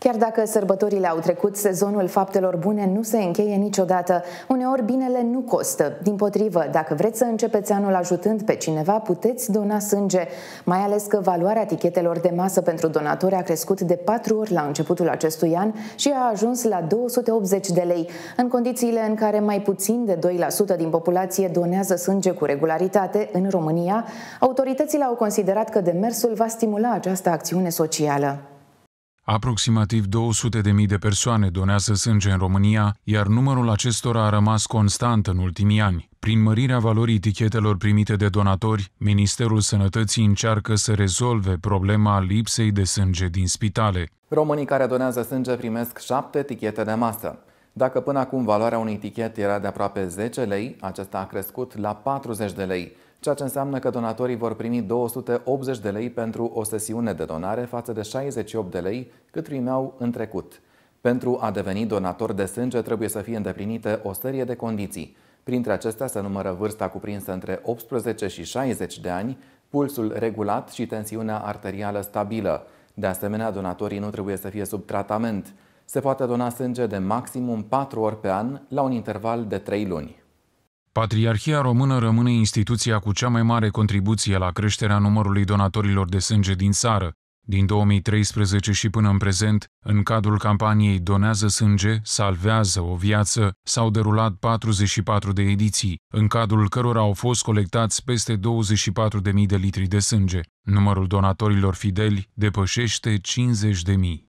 Chiar dacă sărbătorile au trecut, sezonul faptelor bune nu se încheie niciodată. Uneori binele nu costă. Din potrivă, dacă vreți să începeți anul ajutând pe cineva, puteți dona sânge. Mai ales că valoarea tichetelor de masă pentru donatori a crescut de 4 ori la începutul acestui an și a ajuns la 280 de lei. În condițiile în care mai puțin de 2% din populație donează sânge cu regularitate în România, autoritățile au considerat că demersul va stimula această acțiune socială. Aproximativ 200.000 de persoane donează sânge în România, iar numărul acestora a rămas constant în ultimii ani. Prin mărirea valorii etichetelor primite de donatori, Ministerul Sănătății încearcă să rezolve problema lipsei de sânge din spitale. Românii care donează sânge primesc șapte etichete de masă. Dacă până acum valoarea unui tichet era de aproape 10 lei, acesta a crescut la 40 de lei, ceea ce înseamnă că donatorii vor primi 280 de lei pentru o sesiune de donare față de 68 de lei cât primeau în trecut. Pentru a deveni donator de sânge trebuie să fie îndeplinite o serie de condiții. Printre acestea se numără vârsta cuprinsă între 18 și 60 de ani, pulsul regulat și tensiunea arterială stabilă. De asemenea, donatorii nu trebuie să fie sub tratament. Se poate dona sânge de maximum 4 ori pe an la un interval de 3 luni. Patriarhia română rămâne instituția cu cea mai mare contribuție la creșterea numărului donatorilor de sânge din țară. Din 2013 și până în prezent, în cadrul campaniei Donează sânge, salvează o viață, s-au derulat 44 de ediții, în cadrul cărora au fost colectați peste 24.000 de litri de sânge. Numărul donatorilor fideli depășește 50.000.